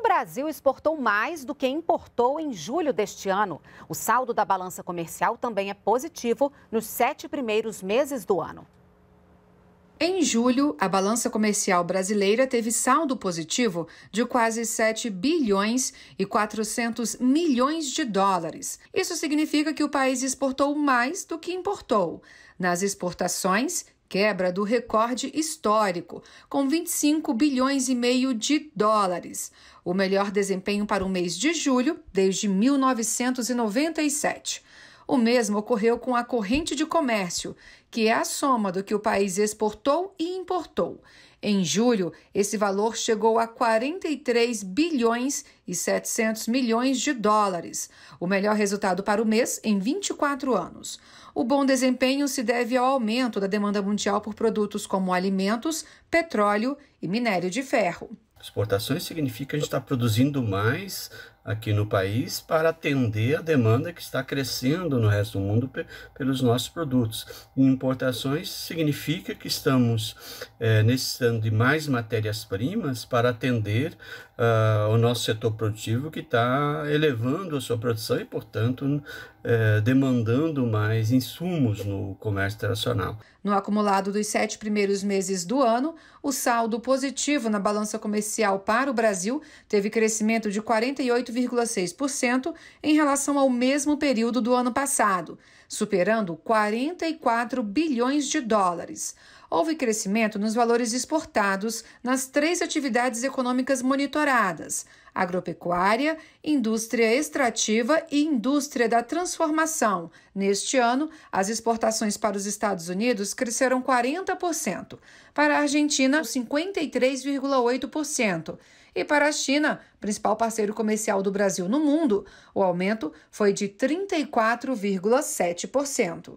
o Brasil exportou mais do que importou em julho deste ano. O saldo da balança comercial também é positivo nos sete primeiros meses do ano. Em julho, a balança comercial brasileira teve saldo positivo de quase 7 bilhões e 400 milhões de dólares. Isso significa que o país exportou mais do que importou. Nas exportações, quebra do recorde histórico, com 25 bilhões e meio de dólares, o melhor desempenho para o mês de julho desde 1997. O mesmo ocorreu com a corrente de comércio, que é a soma do que o país exportou e importou. Em julho, esse valor chegou a 43 bilhões e 700 milhões de dólares, o melhor resultado para o mês em 24 anos. O bom desempenho se deve ao aumento da demanda mundial por produtos como alimentos, petróleo e minério de ferro. Exportações significa que a gente está produzindo mais aqui no país para atender a demanda que está crescendo no resto do mundo pelos nossos produtos. importações significa que estamos é, necessitando de mais matérias-primas para atender uh, o nosso setor produtivo que está elevando a sua produção e, portanto, é, demandando mais insumos no comércio internacional. No acumulado dos sete primeiros meses do ano, o saldo positivo na balança comercial para o Brasil teve crescimento de 48,5%. 3,6% em relação ao mesmo período do ano passado, superando 44 bilhões de dólares. Houve crescimento nos valores exportados nas três atividades econômicas monitoradas: agropecuária, indústria extrativa e indústria da transformação. Neste ano, as exportações para os Estados Unidos cresceram 40%, para a Argentina, 53,8%, e para a China, principal parceiro comercial do Brasil no mundo, o aumento foi de 34,7%.